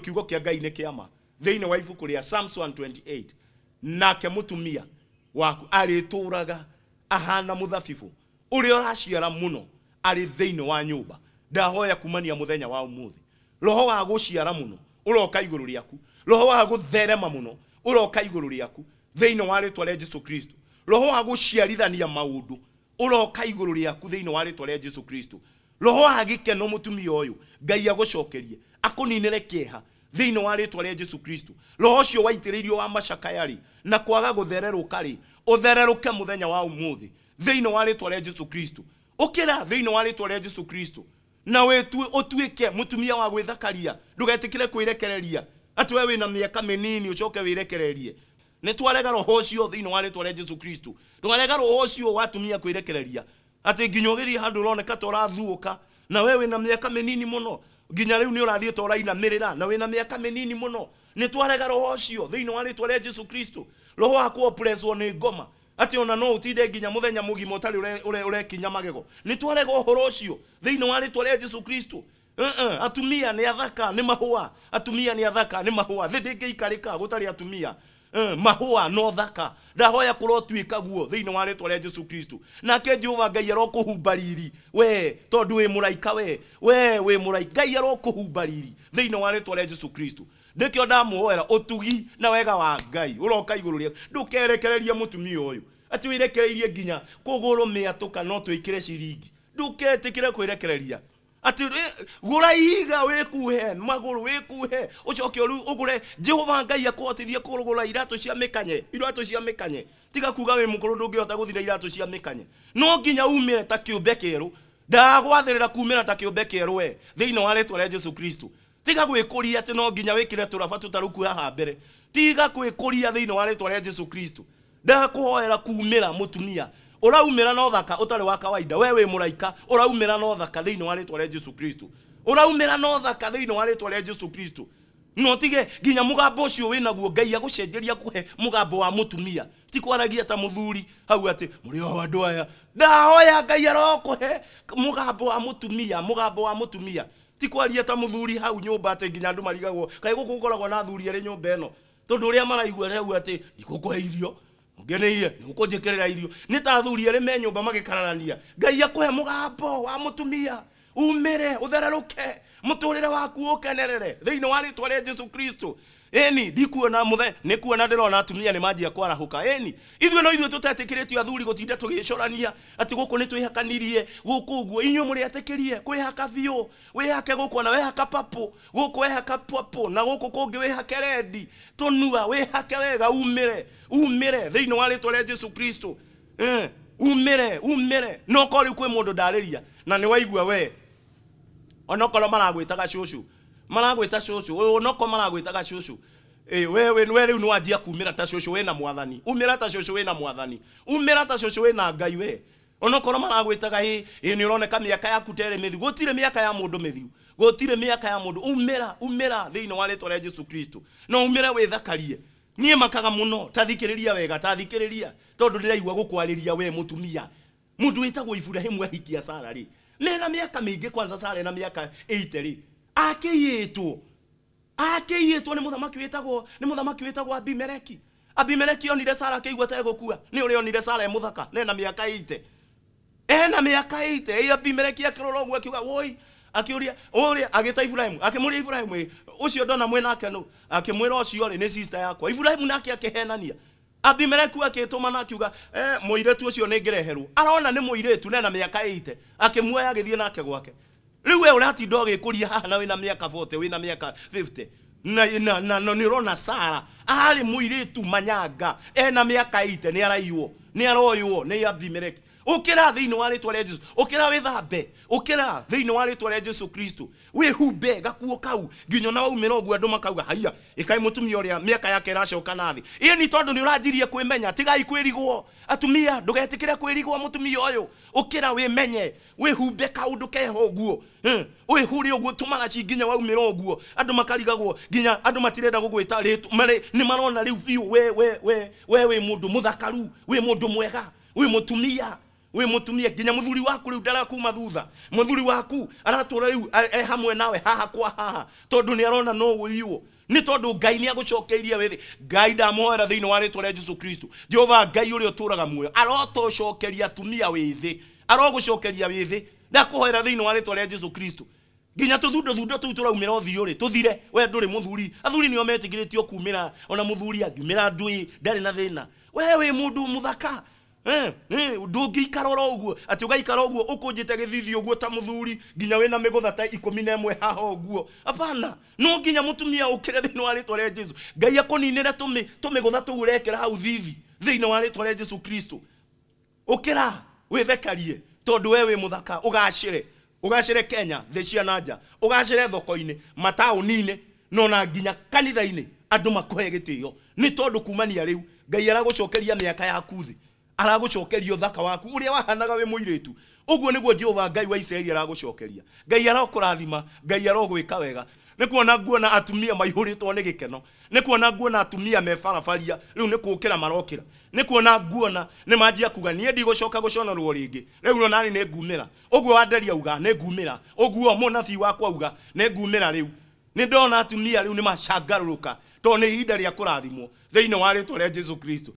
kiugo kia ngai ni kiama thiini wa ibuku ria Samson 28 nake mutumia waku arituraga ahana muthabibu uria uraciara muno ari thiini wa nyumba ndahoya kumania muthenya wa umuthi roho wa guciara muno uroka iguru riaku roho wa gutherema muno uroka iguru riaku thiini wa ritwa ria Jesu Kristo roho wa guciarithania maundu uroka iguru riaku thiini wa ritwa ria Jesu Kristo roho wa gikeno mutumia uyu ngai agucokerie akuninire kieha thiini wa ritwa ria jesu kristo roho ucio waitiriirio wa macakaya ri na kwaga guthererũka ri uthereruke muthenya wa umuthi thiini wa ritwa ria jesu kristo ukira thiini wa ritwa ria jesu kristo na utuike mutumia wa gwithakaria ndugetikire kwirekereria atĩ we wĩna mĩaka mĩnini ũcoke wĩrekererie nĩ twarega roho ũcio thĩinĩ wa rĩtwa rĩa jesu kristo twarega roho ũcio watumia kwĩrekereria atĩ nginya ũgĩthiĩ handũ ũroneka ta ũrathuũka na we wĩna mĩaka mĩnini mũno nginya rä u nä å rathiä ta å rainamä rä ra na wä na mä aka mä nini må no nä twarega roho å cio thä iniä wa rä twa rä a jesu kristo roho wakuopreswo nä ngoma atä ona no å tinde nginya må thenya må gima å tarä å rekinya magego nä twarega å horo å cio thä iniä wa rä twa rä a jesu kristo Uh -uh. atumia nä athaka nä mahå atumia nä athaka nä mahå thä ndä ngä ikarä ka gå tarä atumia Eh, mahua no thaka ndaho ya kurotuika guo thini wa ritwa rĩa Jesu Kristo nake Jehova Ngai arokuhumba riri we wä må muraika we we wi muraika Ngai arokuhumba riri thini wa ritwa rĩa Jesu Kristo nikio ndamuhoera tugi na wega wa Ngai uroka må tumia ndukerekereria yå atä ati rekereirie nginya kuguru miatu kana re ciringi kwä rekereria atĩ eh, gå ra ihiga wä kuhe magå rå wä kuhe å coke å rä u å gå re jehova ngai akå hotithie kå gå ra iratå cia mä kanye iratå cia mä kanye tiga kuga wä må kå rå ndå ngä hota gå thira iratå cia mä kanye no nginya umä re ta kä ũmbe kä rå ndagwathä rä ra kumä ra ta kä ũmbe kä rå we thä inä wa rä rĩa jesu kristo tiga gwä kå ria atä no nginya wä kä re tå raba tå tarå ku haha mbere tiga gwä kå ria thä inä wa rä rĩa jesu kristo ndakå hoera kumä ra må tumia uraumira no thaka utari wa kawaida we wi muraika uraumira no thaka thiini wa ritwa ria Jesu Kristo uraumira no thaka thiini wa ritwa ria Jesu Kristo no tige nginya mugambo ucio wi naguo ngai agucenjeria kuhe mugambo wa mutumia ti kwaragia ta muthuri hau ati muri o andu aya ndahoya ngai arokuhe mugambo wa mutumia mugambo wa mutumia ti kwaria ta muthuri hau nyumba ati nginya andu marigagwo kai guku na thuri eri nyumba ino tondu uria maraigua rĩu atĩ ndikũkũhe irio ngeneire guko njikerera irio ni ta athuri eri me nyumba magikararania ngai akuhe mugambo wa mutumia umire uthereruke muturire waku ukenerere thiini wa ritwa ria jesu kristo eni ndikuona muthe nikuona ndirona atumia ni manjia kwarahuka eni ithuĩ no ithuĩ tũtetĩkĩrĩtio athuri gũtinda tũgĩcũrania atĩ gũkũ nĩ twĩhakanirie gũkũ ũguo inyuĩ mũrĩ etĩkĩrie kwĩhaka biũ wĩhake gũkũ na wĩhaka papũ gũkũ wehaka papũ na gũkũ kũngĩ wĩhake rendi tũnua wĩhake wega umĩre umĩre thĩinĩ wa rĩtwa rĩa jesu kristo eh, umĩre umĩre no korĩu kwĩ mũndũ ndarĩria na nĩ waigua wee onokorwo maragwĩtaga cũcũ maragwita cucu uyu noko maragwita gacucu Ey, wewe we rä u nä wanjia kumä ta cåcå wä na mwathani umä ra ta cåcå wä na mwathani umä ra ta cåcå wä na ngai we onokorwo maragwä taga ä nä å roneka mä aka yaku terä mä thiu gå tirä mä ya mundu ndå mä miaka ya mundu ndå umä ra umä ra thä inä wa rä twa jesu kristo no umä ra wä thakarie niä makaga muno no tathikä rä ria wega tathikä rä ria tondå ndä raigua we mutumia mundu må ndå wä iburahimu ahikia sara rä nena miaka mingi kwanza sara na miaka aka ä akĩyĩtwo akĩyĩtwo ni mũthamaki wĩtagwo nĩ mũthamaki wĩtagwo abimereki abimeleki onire sara akĩigua ta egũkua nĩ ũrĩa onire sara ne na ena mĩaka ĩite ena mĩaka ĩite ĩ abimeleki akĩrora ũguo akiuga woi akĩũria ũrĩa agĩta iburahĩmu akĩmũria iburahĩmu ũcio ndona mwĩ nake nũ akĩmwĩra ũcio rĩ nĩ sister yakwa iburahĩmu nake akĩhenania abimeleku agĩtũma na akiuga eh, mũirĩtu ũcio nĩngĩreherwo arona nĩ mũirĩtu nena mĩaka ĩite akĩmuoya agĩthiĩ nake gwake u ulati å kuli a wina miaka 40 wina miaka 50 na na na, na rona sara ari muiritu manyanga ena miaka ite ni araiwo ni nä ni abdimeleki ukira thiini wa ritwa rĩa jesu ukira wä thambe ukira thiini wa ritwa rĩa jesu kristo wä humbe gakuo kau nginya na waumä ra å guo andå makauga haia ä må tumia å rä a mä aka yake ĩracoka nathĩ ä nä tondå nä å ranjirie kwä menya tigai kwä rigwo atumia ndå getä kä re kwä rigwo må tumia å yå å kä ra wä menye wä humbe kaå ndå keho å guo wä hå rä guo tå maraci nginya waumä ra å guo andå makarigagwo nginya andå matirenda gå gwä ta nä marona rä u we wä må ndå må thakaru wä må ndå mwega wä må wi mutumia nginya muthuri waku riu ndara kuma thutha muthuri waku aratura riu e hamwe nawe haha kwa haha tondu ni arona no guiwo ni tondu ngai ni agucokeirie withi ngai ndamuhoera thiini wa ritwa ria jesu kristo jehova ngai uria uturaga muoyo arotocokeria atumia withi arogucokeria withi ndakuhoera thiini wa ritwa ria jesu kristo nginya tuthundo thundo thundo tuu turaumira uthiu ri tuthire we nduri muthuri athuri nio metigiritie kumira ona muthuri angiumira ndui ndari na thina we wi mundu muthaka eh eh ndũngĩikara oro ũguo atĩ ũgaikara ũguo ũkũnjĩte gĩthithi ũguo ta mũthuri nginya wĩna mĩgũtha ta ikũmi na mwe haha ũguo abana no nginya mũtumia ũkĩre thĩinĩ wa rĩtwa rĩa jesu ngai akũninĩre tũmĩgũtha tũu ũrekĩra hau thithi thĩinĩ wa rĩtwa rĩa jesu kristo ũkĩra wĩthekarie tondũ we wĩ mũthaka ũgacĩre ũgacĩre kenya thĩ cia na nja ũgacĩre thoko-inĩ mataũni-inĩ no na nginya kanitha-inĩ andũ makũhe gĩtĩo nĩ tondũ kumania rĩu ngai aragũcokeria mĩaka yaku thĩ aragucokeria thaka waku uria wahanaga we muiretu uguo niguo Jehova Ngai wa Isiraeli aragucokeria Ngai arokurathima Ngai arogwika wega nä kuona nguona atumia maihå rä two nä gä keno nä kuona nguona atumia mebarabaria rä u nä kå kä ra marokä ra nä kuona nguona nä manjia kuga niä ndigå coka gå conorwo rä ngä rä u no nani nä ngumä ra å guo wanderi auga nä ngumä ra å guo må nabii wakwa auga nä ngumä ra rä u nä ndona atumia rä u nä macangarå rå ka tondå nä ihinda rä a kå rathimwo thä inä wa rä two rä a jesu kristo